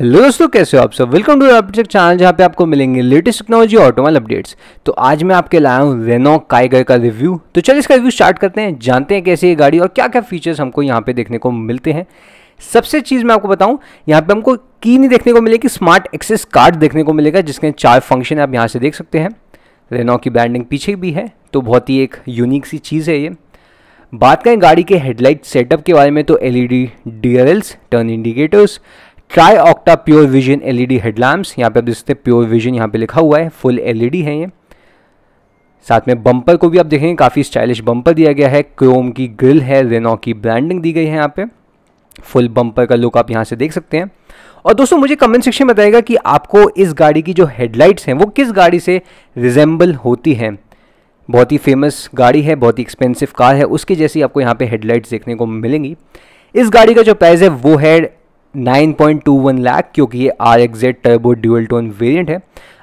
hello दोस्तों कैसे हो आप सब वेलकम टू अपडेट चैनल जहाँ पे आपको मिलेंगे latest technology automobile automobile updates तो आज मैं आपके लाया हूँ रेनो काइगर का रिव्यू तो चलिए इसका रिव्यू स्टार्ट करते हैं जानते हैं कैसे ये गाड़ी और क्या क्या फीचर्स हमको यहाँ पे देखने को मिलते हैं सबसे चीज़ मैं आपको बताऊं यहाँ पे हमको की नहीं देखने को मिलेगी स्मार्ट एक्सेस कार्ड देखने को मिलेगा जिसके चार फंक्शन आप यहाँ से देख सकते हैं रेनो की ब्रांडिंग पीछे भी है तो बहुत ही एक यूनिक सी चीज़ है ये बात करें गाड़ी के हेडलाइट सेटअप के बारे में तो LED DRLs turn indicators tri octa pure vision LED headlamps यहाँ पे आप देख सकते हैं प्योर विजन यहाँ पे लिखा हुआ है फुल एलईडी e है ये साथ में बम्पर को भी आप देखेंगे काफ़ी स्टाइलिश बम्पर दिया गया है क्रोम की ग्रिल है रेनो की ब्रांडिंग दी गई है यहाँ पे फुल बम्पर का लुक आप यहाँ से देख सकते हैं और दोस्तों मुझे कमेंट सेक्शन में बताएगा कि आपको इस गाड़ी की जो हेडलाइट्स हैं वो किस गाड़ी से रिजेंबल होती हैं बहुत ही फेमस गाड़ी है बहुत ही एक्सपेंसिव कार है उसके जैसी आपको यहाँ पे हेडलाइट्स देखने को मिलेंगी इस गाड़ी का जो प्राइस है वो है 9.21 लाख क्योंकि ये R X turbo dual tone variant है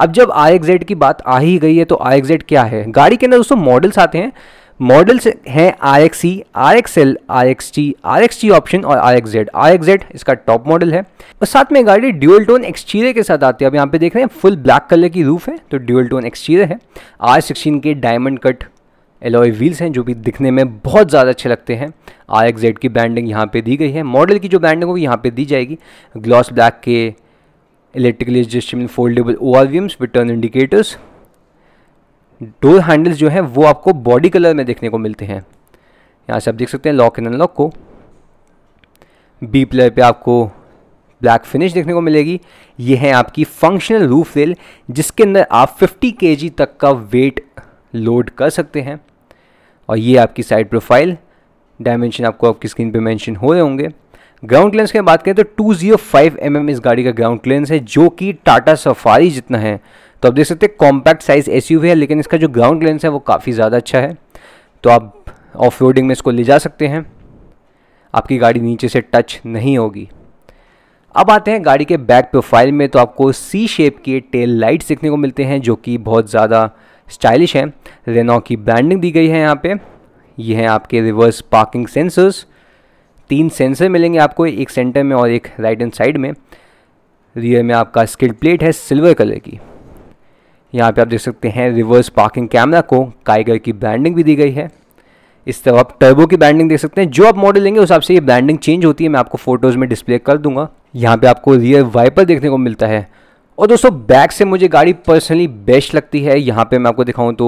अब जब आर एक्स की बात आ ही गई है तो आर एक्स क्या है गाड़ी के अंदर दोस्तों मॉडल्स आते हैं मॉडल्स हैं R X C R X L R X T R X T option और R X Z R X Z इसका टॉप मॉडल है और साथ में गाड़ी ड्यूअल टोन एक्सचीरे के साथ आती है अब यहाँ पे देख रहे हैं फुल ब्लैक कलर की रूफ है तो ड्यूअल टोन एक्सचीरे है आर सिक्सटीन के डायमंड कट एलॉय व्हील्स हैं जो भी दिखने में बहुत ज़्यादा अच्छे लगते हैं आई एक्स जेड की ब्रांडिंग यहाँ पे दी गई है मॉडल की जो ब्रांडिंग होगी यहाँ पे दी जाएगी ग्लॉस ब्लैक के electrically adjustment foldable O R V Ms turn indicators door handles जो हैं वो आपको बॉडी कलर में देखने को मिलते हैं यहाँ से आप देख सकते हैं लॉक एंड अनलॉक को बी प्लेयर पे आपको ब्लैक फिनिश देखने को मिलेगी ये है आपकी फंक्शनल रूफ रेल जिसके अंदर आप 50 के तक का वेट लोड कर सकते हैं और ये आपकी साइड प्रोफाइल डायमेंशन आपको आपकी स्क्रीन पे मेंशन हो रहे होंगे ग्राउंड क्लेंस की बात करें तो 205 जीरो mm इस गाड़ी का ग्राउंड क्लेंस है जो कि टाटा सफारी जितना है तो आप देख सकते हैं कॉम्पैक्ट साइज़ एस है लेकिन इसका जो ग्राउंड क्लेंस है वो काफ़ी ज़्यादा अच्छा है तो आप ऑफ में इसको ले जा सकते हैं आपकी गाड़ी नीचे से टच नहीं होगी अब आते हैं गाड़ी के बैक प्रोफाइल में तो आपको सी शेप के टेल लाइट्स देखने को मिलते हैं जो कि बहुत ज़्यादा स्टाइलिश है रेनो की ब्रांडिंग दी गई है यहाँ पे ये हैं आपके रिवर्स पार्किंग सेंसर्स तीन सेंसर मिलेंगे आपको एक सेंटर में और एक राइट एंड साइड में रियर में आपका स्किल प्लेट है सिल्वर कलर की यहाँ पे आप देख सकते हैं रिवर्स पार्किंग कैमरा को काइगर की ब्रांडिंग भी दी गई है इस तरह आप टर्बो की ब्रांडिंग देख सकते हैं जो आप मॉडल लेंगे उस हिसाब से ये ब्रांडिंग चेंज होती है मैं आपको फोटोज़ में डिस्प्ले कर दूंगा यहाँ पे आपको रियर वाइपर देखने को मिलता है और दोस्तों बैक से मुझे गाड़ी पर्सनली बेस्ट लगती है यहाँ पे मैं आपको दिखाऊँ तो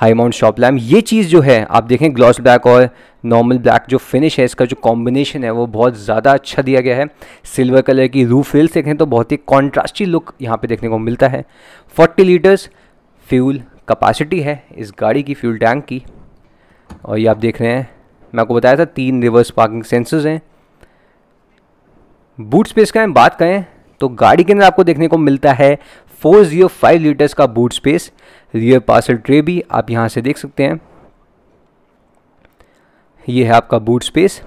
हाई माउंट शॉप लैम ये चीज़ जो है आप देखें ग्लॉस ब्लैक और नॉर्मल ब्लैक जो फिनिश है इसका जो कॉम्बिनेशन है वो बहुत ज़्यादा अच्छा दिया गया है सिल्वर कलर की रूफ रेल्स देखें तो बहुत ही कॉन्ट्रास्टी लुक यहाँ पे देखने को मिलता है 40 लीटर्स फ्यूल कैपेसिटी है इस गाड़ी की फ्यूल टैंक की और ये आप देख रहे हैं मैं आपको बताया था तीन रिवर्स पार्किंग सेंसर्स हैं बूट स्पेस का हम बात करें तो गाड़ी के अंदर आपको देखने को मिलता है 405 लीटर्स का boot space rear parcel tray भी आप यहां से देख सकते हैं यह है आपका बूट स्पेस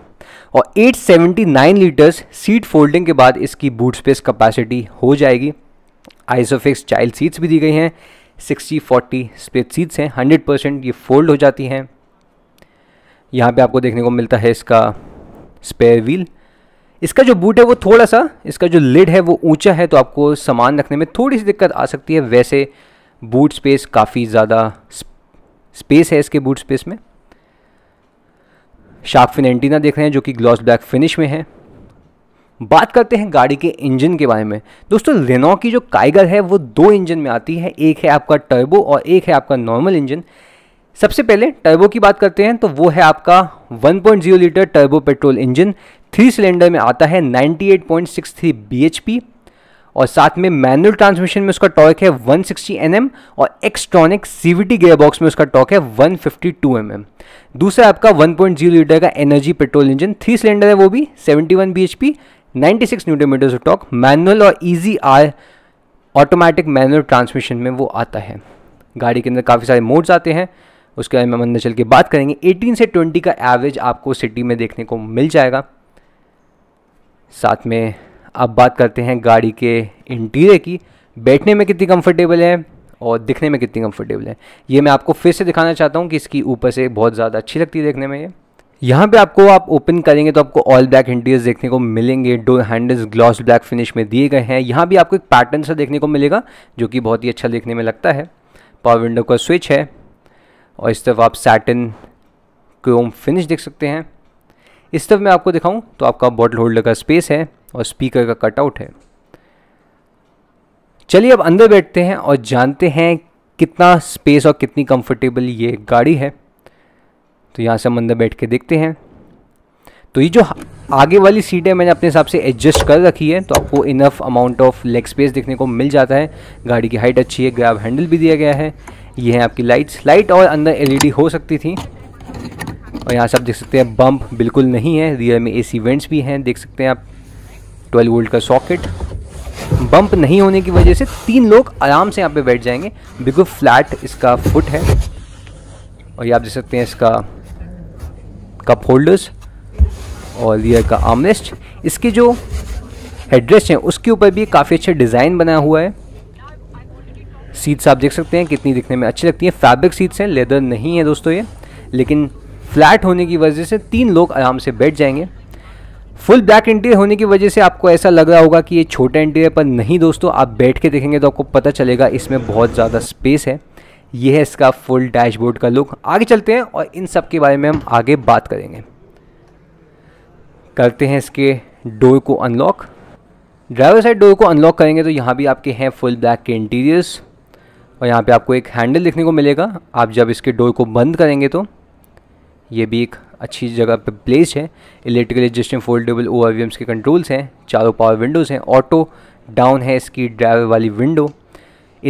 और 879 लीटर्स सीट फोल्डिंग के बाद इसकी बूट स्पेस कैपेसिटी हो जाएगी आइसोफिक्स चाइल्ड सीट्स भी दी गई हैं 60 40 स्प्लिट सीट्स हैं 100 परसेंट ये फोल्ड हो जाती हैं यहाँ पे आपको देखने को मिलता है इसका स्पेयर व्हील इसका जो बूट है वो थोड़ा सा इसका जो लिड है वो ऊंचा है तो आपको सामान रखने में थोड़ी सी दिक्कत आ सकती है वैसे बूट स्पेस काफ़ी ज़्यादा स्पेस है इसके बूट स्पेस में शार्क फिन एंटीना देख रहे हैं जो कि ग्लॉस ब्लैक फिनिश में है बात करते हैं गाड़ी के इंजन के बारे में दोस्तों रेनो की जो काइगर है वो दो इंजन में आती है एक है आपका टर्बो और एक है आपका नॉर्मल इंजन सबसे पहले टर्बो की बात करते हैं तो वो है आपका 1.0 litre turbo petrol engine three cylinder में आता है 98.63 bhp और साथ में मैनुअल ट्रांसमिशन में उसका टॉर्क है 160 सिक्सटी mm, और एक्सट्रॉनिक सीवीटी गियर बॉक्स में उसका टॉर्क है 152 फिफ्टी mm दूसरा आपका 1.0 लीटर का energy petrol engine three cylinder है वो भी 71 one bhp 96 newton meters of torque manual और easy R automatic manual transmission में वो आता है गाड़ी के अंदर काफ़ी सारे मोड्स आते हैं उसके बारे में हम अंदर चल के बात करेंगे 18 से 20 का एवरेज आपको सिटी में देखने को मिल जाएगा साथ में अब बात करते हैं गाड़ी के इंटीरियर की बैठने में कितनी कंफर्टेबल है और दिखने में कितनी कंफर्टेबल है ये मैं आपको फिर से दिखाना चाहता हूँ कि इसकी ऊपर से बहुत ज़्यादा अच्छी लगती है देखने में ये यहाँ पे आपको आप ओपन करेंगे तो आपको ऑल ब्लैक इंटीरियर्स देखने को मिलेंगे door handles gloss black finish में दिए गए हैं यहाँ भी आपको एक पैटर्न सा देखने को मिलेगा जो कि बहुत ही अच्छा देखने में लगता है पावर विंडो का स्विच है और इस तरफ आप सैटिन क्रोम फिनिश देख सकते हैं इस तरफ मैं आपको दिखाऊं तो आपका बॉटल होल्डर का स्पेस है और स्पीकर का कटआउट है चलिए अब अंदर बैठते हैं और जानते हैं कितना स्पेस और कितनी कंफर्टेबल ये गाड़ी है तो यहाँ से हम अंदर बैठ के देखते हैं तो ये जो आगे वाली सीट है मैंने अपने हिसाब से एडजस्ट कर रखी है तो आपको enough amount of leg space देखने को मिल जाता है गाड़ी की हाइट अच्छी है ग्रैब हैंडल भी दिया गया है ये हैं आपकी लाइट्स लाइट और अंदर एलईडी हो सकती थी और यहाँ से आप देख सकते हैं बम्प बिल्कुल नहीं है रियर में एसी वेंट्स भी हैं देख सकते हैं आप 12 वोल्ट का सॉकेट बम्प नहीं होने की वजह से तीन लोग आराम से यहाँ पे बैठ जाएंगे बिल्कुल फ्लैट इसका फुट है और ये आप देख सकते हैं इसका कप होल्डर्स और रियर का आमलेस्ट इसके जो हेडरेस्ट हैं उसके ऊपर भी काफ़ी अच्छा डिज़ाइन बना हुआ है सीट्स आप देख सकते हैं कितनी दिखने में अच्छी लगती है फैब्रिक सीट्स हैं लेदर नहीं है दोस्तों ये लेकिन फ्लैट होने की वजह से तीन लोग आराम से बैठ जाएंगे फुल ब्लैक इंटीरियर होने की वजह से आपको ऐसा लग रहा होगा कि ये छोटा इंटीरियर पर नहीं दोस्तों आप बैठ के देखेंगे तो आपको पता चलेगा इसमें बहुत ज़्यादा स्पेस है ये है इसका फुल डैशबोर्ड का लुक आगे चलते हैं और इन सब के बारे में हम आगे बात करेंगे करते हैं इसके डोर को अनलॉक ड्राइवर साइड डोर को अनलॉक करेंगे तो यहाँ भी आपके हैं फुल ब्लैक के इंटीरियर्स और यहाँ पे आपको एक हैंडल देखने को मिलेगा आप जब इसके डोर को बंद करेंगे तो ये भी एक अच्छी जगह पे प्लेस है इलेक्ट्रिकल एडजस्टिंग फोल्डेबल ओ के कंट्रोल्स हैं चारों पावर विंडोज़ हैं ऑटो डाउन है इसकी ड्राइवर वाली विंडो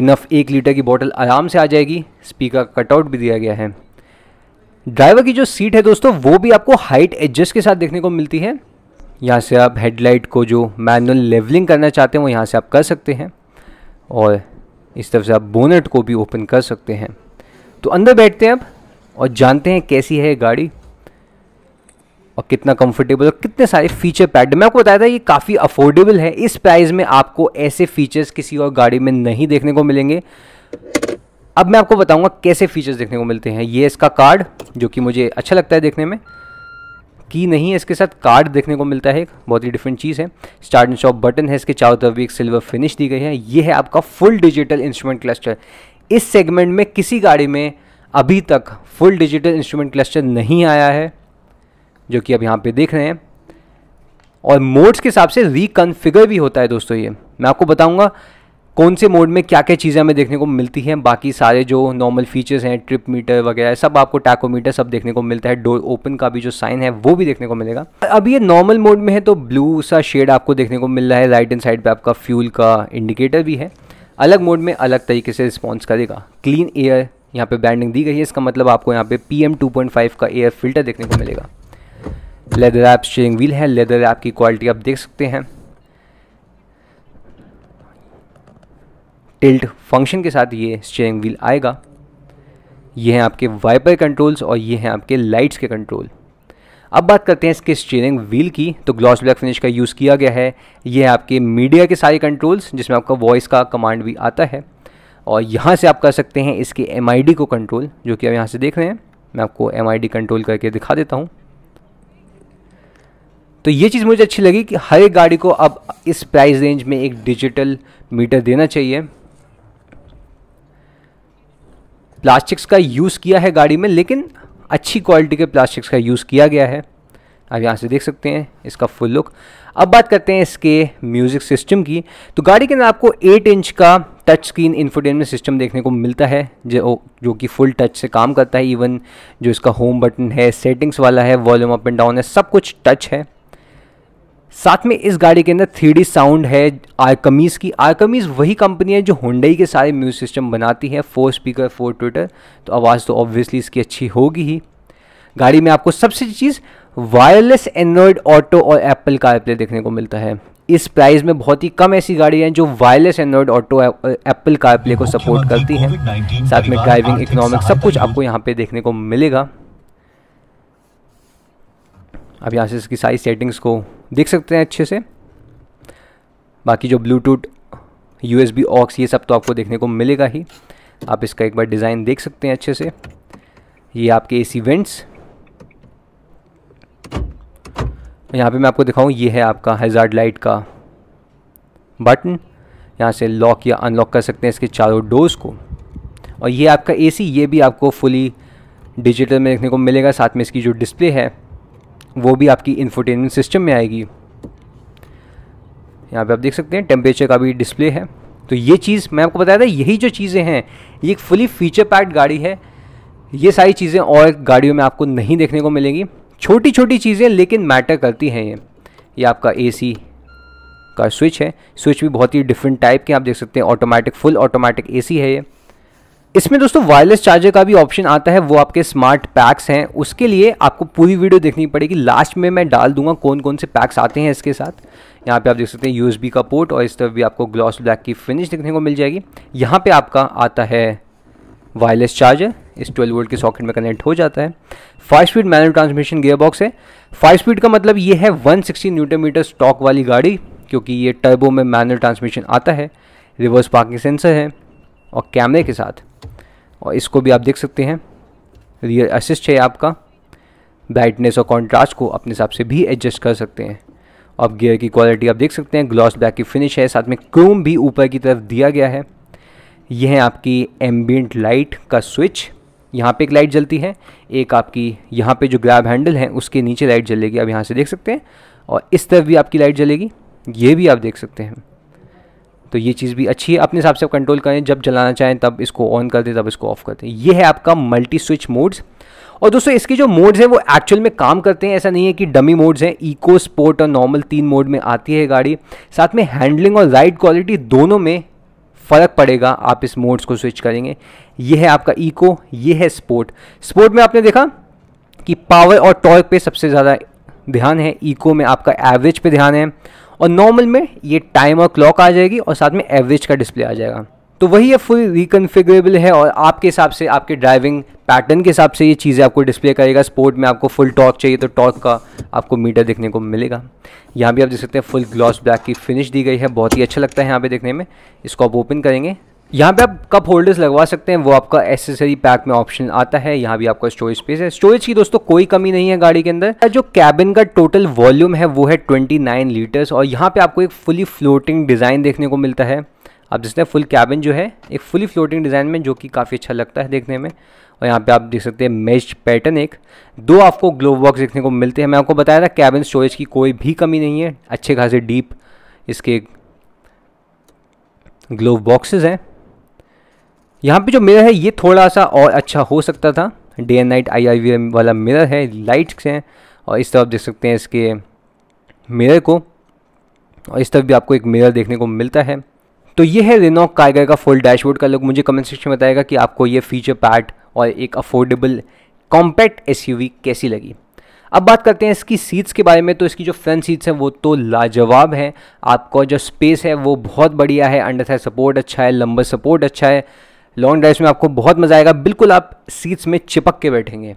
इनफ एक लीटर की बॉटल आराम से आ जाएगी स्पीकर का कटआउट भी दिया गया है ड्राइवर की जो सीट है दोस्तों वो भी आपको हाइट एडजस्ट के साथ देखने को मिलती है यहाँ से आप हेडलाइट को जो मैनुअल लेवलिंग करना चाहते हैं वो यहाँ से आप कर सकते हैं और इस तरफ से आप बोनेट को भी ओपन कर सकते हैं तो अंदर बैठते हैं अब और जानते हैं कैसी है ये गाड़ी और कितना कंफर्टेबल और कितने सारे फीचर पैड मैं आपको बताया था ये काफ़ी अफोर्डेबल है इस प्राइस में आपको ऐसे फीचर्स किसी और गाड़ी में नहीं देखने को मिलेंगे अब मैं आपको बताऊंगा कैसे फीचर्स देखने को मिलते हैं ये इसका कार्ड जो कि मुझे अच्छा लगता है देखने में की नहीं है इसके साथ कार्ड देखने को मिलता है बहुत ही डिफरेंट चीज़ है स्टार्ट एंड स्टॉप बटन है इसके चारों तरफ भी एक सिल्वर फिनिश दी गई है ये है आपका फुल डिजिटल इंस्ट्रूमेंट क्लस्टर इस सेगमेंट में किसी गाड़ी में अभी तक फुल डिजिटल इंस्ट्रूमेंट क्लस्टर नहीं आया है जो कि आप यहाँ पे देख रहे हैं और मोड्स के हिसाब से रिकनफिगर भी होता है दोस्तों ये मैं आपको बताऊँगा कौन से मोड में क्या क्या चीज़ें हमें देखने को मिलती हैं बाकी सारे जो नॉर्मल फीचर्स हैं ट्रिप मीटर वगैरह सब आपको टैकोमीटर सब देखने को मिलता है डोर ओपन का भी जो साइन है वो भी देखने को मिलेगा अब ये नॉर्मल मोड में है तो ब्लू सा शेड आपको देखने को मिल रहा है राइट एंड साइड पर आपका फ्यूल का इंडिकेटर भी है अलग मोड में अलग तरीके से रिस्पॉन्स करेगा क्लीन एयर यहाँ पर ब्रांडिंग दी गई है इसका मतलब आपको यहाँ पर P M two point five का एयर फिल्टर देखने को मिलेगा लेदर ऐप स्टेयरिंग व्हील है लेदर ऐप की क्वालिटी आप देख सकते हैं टिल्ट फंक्शन के साथ ये स्टेयरिंग व्हील आएगा ये हैं आपके वाइपर कंट्रोल्स और ये हैं आपके लाइट्स के कंट्रोल अब बात करते हैं इसके स्टीयरिंग व्हील की तो ग्लॉस ब्लैक फिनिश का यूज़ किया गया है ये है आपके मीडिया के सारे कंट्रोल्स जिसमें आपका वॉइस का कमांड भी आता है और यहाँ से आप कर सकते हैं इसके एम को कंट्रोल जो कि आप यहाँ से देख रहे हैं मैं आपको एम कंट्रोल करके दिखा देता हूँ तो ये चीज़ मुझे अच्छी लगी कि हर एक गाड़ी को अब इस प्राइस रेंज में एक डिजिटल मीटर देना चाहिए प्लास्टिक्स का यूज़ किया है गाड़ी में लेकिन अच्छी क्वालिटी के प्लास्टिक्स का यूज़ किया गया है आप यहाँ से देख सकते हैं इसका फुल लुक अब बात करते हैं इसके म्यूज़िक सिस्टम की तो गाड़ी के अंदर आपको 8 इंच का टच स्क्रीन इन्फोटेनमेंट सिस्टम देखने को मिलता है जो जो कि फुल टच से काम करता है इवन जो इसका होम बटन है सेटिंग्स वाला है वॉल्यूम अप एंड डाउन है सब कुछ टच है साथ में इस गाड़ी के अंदर थ्री साउंड है आयकमीज़ की आयकमीज़ वही कंपनी है जो होंडई के सारे म्यूज़िक सिस्टम बनाती है फोर स्पीकर फोर ट्विटर तो आवाज़ तो ऑब्वियसली इसकी अच्छी होगी ही गाड़ी में आपको सबसे चीज़ वायरलेस एंड्रॉयड ऑटो और एप्पल एप्ले देखने को मिलता है इस प्राइस में बहुत ही कम ऐसी गाड़ी हैं जो wireless Android auto Apple CarPlay को सपोर्ट करती हैं साथ में ड्राइविंग इकोनॉमिक सब कुछ आपको यहाँ पे देखने को मिलेगा आप यहाँ से इसकी सारी सेटिंग्स को देख सकते हैं अच्छे से बाकी जो Bluetooth U S B aux ये सब तो आपको देखने को मिलेगा ही आप इसका एक बार डिज़ाइन देख सकते हैं अच्छे से ये आपके ए सी वेंट्स यहाँ पे मैं आपको दिखाऊँ ये है आपका हेजार्ड लाइट का बटन यहाँ से लॉक या अनलॉक कर सकते हैं इसके चारों डोर्स को और ये आपका एसी ये भी आपको फुली डिजिटल में देखने को मिलेगा साथ में इसकी जो डिस्प्ले है वो भी आपकी इन्फोटेनमेंट सिस्टम में आएगी यहाँ पे आप देख सकते हैं टेम्परेचर का भी डिस्प्ले है तो ये चीज़ मैं आपको बताया था यही जो चीज़ें हैं ये एक फुली फीचर पैक्ड गाड़ी है ये सारी चीज़ें और गाड़ियों में आपको नहीं देखने को मिलेंगी छोटी छोटी चीज़ें लेकिन मैटर करती हैं ये ये आपका ए का स्विच है स्विच भी बहुत ही डिफरेंट टाइप के आप देख सकते हैं ऑटोमेटिक फुल ऑटोमेटिक ए है ये इसमें दोस्तों वायरलेस चार्जर का भी ऑप्शन आता है वो आपके स्मार्ट पैक्स हैं उसके लिए आपको पूरी वीडियो देखनी पड़ेगी लास्ट में मैं डाल दूंगा कौन कौन से पैक्स आते हैं इसके साथ यहाँ पे आप देख सकते हैं यूएसबी का पोर्ट और इस तरफ भी आपको ग्लॉस ब्लैक की फिनिश देखने को मिल जाएगी यहाँ पर आपका आता है वायरलेस चार्जर इस ट्वेल्व वोल्ट के सॉकेट में कनेक्ट हो जाता है five speed manual transmission gear box है फाइव स्पीड का मतलब ये है वन न्यूटन मीटर स्टॉक वाली गाड़ी क्योंकि ये टर्बो में मैनुअल ट्रांसमिशन आता है रिवर्स पार्किंग सेंसर है और कैमरे के साथ और इसको भी आप देख सकते हैं रियल असिस्ट है आपका ब्राइटनेस और कॉन्ट्रास्ट को अपने हिसाब से भी एडजस्ट कर सकते हैं अब गियर की क्वालिटी आप देख सकते हैं ग्लॉस बैक की फिनिश है साथ में क्रोम भी ऊपर की तरफ दिया गया है यह है आपकी एम्बियट लाइट का स्विच यहाँ पे एक लाइट जलती है एक आपकी यहाँ पे जो ग्रैब हैंडल है उसके नीचे लाइट जलेगी आप यहाँ से देख सकते हैं और इस तरफ भी आपकी लाइट जलेगी ये भी आप देख सकते हैं तो ये चीज़ भी अच्छी है अपने हिसाब से आप कंट्रोल करें जब जलाना चाहें तब इसको ऑन कर दें तब इसको ऑफ कर दें ये है आपका मल्टी स्विच मोड्स और दोस्तों इसके जो मोड्स हैं वो एक्चुअल में काम करते हैं ऐसा नहीं है कि डमी मोड्स हैं इको स्पोर्ट और नॉर्मल तीन मोड में आती है गाड़ी साथ में हैंडलिंग और राइड क्वालिटी दोनों में फ़र्क पड़ेगा आप इस मोड्स को स्विच करेंगे ये है आपका इको ये है स्पोर्ट स्पोर्ट में आपने देखा कि पावर और टॉर्क पे सबसे ज़्यादा ध्यान है इको में आपका एवरेज पे ध्यान है और नॉर्मल में ये टाइम और क्लॉक आ जाएगी और साथ में एवरेज का डिस्प्ले आ जाएगा तो वही ये फुल रिकनफिगरेबल है और आपके हिसाब से आपके ड्राइविंग पैटर्न के हिसाब से ये चीज़ें आपको डिस्प्ले करेगा स्पोर्ट में आपको फुल टॉर्क चाहिए तो टॉर्क का आपको मीटर देखने को मिलेगा यहाँ भी आप देख सकते हैं फुल ग्लॉस ब्लैक की फिनिश दी गई है बहुत ही अच्छा लगता है यहाँ पे देखने में इसको आप ओपन करेंगे यहाँ पे आप कप होल्डर्स लगवा सकते हैं वो आपका एसेसरी पैक में ऑप्शन आता है यहाँ भी आपका स्टोरेज स्पेस है स्टोरेज की दोस्तों कोई कमी नहीं है गाड़ी के अंदर जो कैबिन का टोटल वॉल्यूम है वो है 29 लीटर्स और यहाँ पे आपको एक फुली फ्लोटिंग डिज़ाइन देखने को मिलता है आप जिसने फुल कैबिन जो है एक फुली फ्लोटिंग डिज़ाइन में जो कि काफ़ी अच्छा लगता है देखने में और यहाँ पे आप देख सकते हैं मेज पैटर्न एक दो आपको ग्लोव बॉक्स देखने को मिलते हैं मैं आपको बताया था कैबिन स्टोरेज की कोई भी कमी नहीं है अच्छे खासे डीप इसके ग्लोव बॉक्सेज हैं यहाँ पे जो मिरर है ये थोड़ा सा और अच्छा हो सकता था डे एंड नाइट आई वाला मिरर है लाइट्स हैं और इस तरफ देख सकते हैं इसके मिरर को और इस तरफ भी आपको एक मिरर देखने को मिलता है तो ये है रेनॉक काइगर का फुल डैशबोर्ड का लुक मुझे कमेंट सेक्शन में बताएगा कि आपको ये फीचर पैट और एक अफोर्डेबल कॉम्पैक्ट एस कैसी लगी अब बात करते हैं इसकी सीट्स के बारे में तो इसकी जो फ्रंट सीट्स हैं वो तो लाजवाब हैं आपका जो स्पेस है वो बहुत बढ़िया है अंडर साइड सपोर्ट अच्छा है लंबा सपोर्ट अच्छा है लॉन्ग ड्राइव्स में आपको बहुत मज़ा आएगा बिल्कुल आप सीट्स में चिपक के बैठेंगे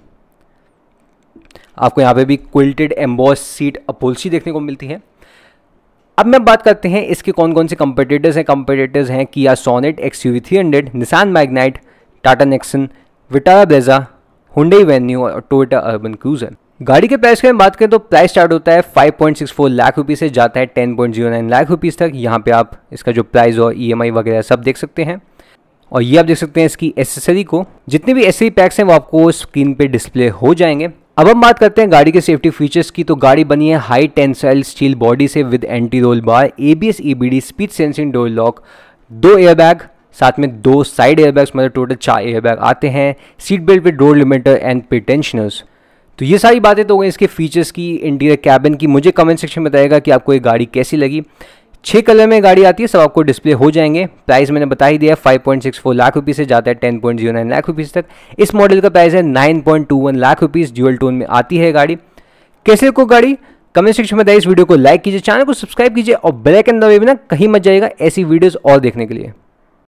आपको यहाँ पे भी क्विल्टेड एम्बॉस सीट अपोल्सी देखने को मिलती है अब मैं बात करते हैं इसके कौन कौन से कंपटीटर्स हैं कंपटीटर्स हैं Kia Sonet X U three hundred Nissan Magnite Tata Nexon Vitara Brezza Hyundai Venue और टोटा अर्बन क्रूजर गाड़ी के प्राइस की बात करें तो प्राइस स्टार्ट होता है 5.64 लाख रुपीज़ से जाता है 10.09 लाख रुपीज़ तक यहाँ पे आप इसका जो प्राइस और ईएमआई e वगैरह सब देख सकते हैं और ये आप देख सकते हैं इसकी एसेसरी e को जितने भी एसेसरी पैक्स e हैं वो आपको स्क्रीन पे डिस्प्ले हो जाएंगे अब हम बात करते हैं गाड़ी के सेफ्टी फीचर्स की तो गाड़ी बनी है हाई टेंसाइल स्टील बॉडी से with anti roll bar ABS EBD speed sensing door lock दो एयरबैग साथ में दो साइड एयरबैग्स मतलब टोटल चार एयरबैग आते हैं सीट बेल्ट पे डोर लिमिटर एंड पे टेंशनर्स तो ये सारी बातें तो हो गई इसके फीचर्स की इंटीरियर कैबिन की मुझे कमेंट सेक्शन में बताएगा कि आपको ये गाड़ी कैसी लगी छः कलर में गाड़ी आती है सब आपको डिस्प्ले हो जाएंगे प्राइस मैंने बता ही दिया five point six four lakh rupees से जाता है ten point zero nine lakh rupees तक इस मॉडल का प्राइस है nine point two one lakh rupees dual tone में आती है गाड़ी कैसे को गाड़ी कमेंट सेक्शन में बताइए इस वीडियो को लाइक कीजिए चैनल को सब्सक्राइब कीजिए और ब्लैक एंड दबे बिना कहीं मत जाएगा ऐसी वीडियोज़ और देखने के लिए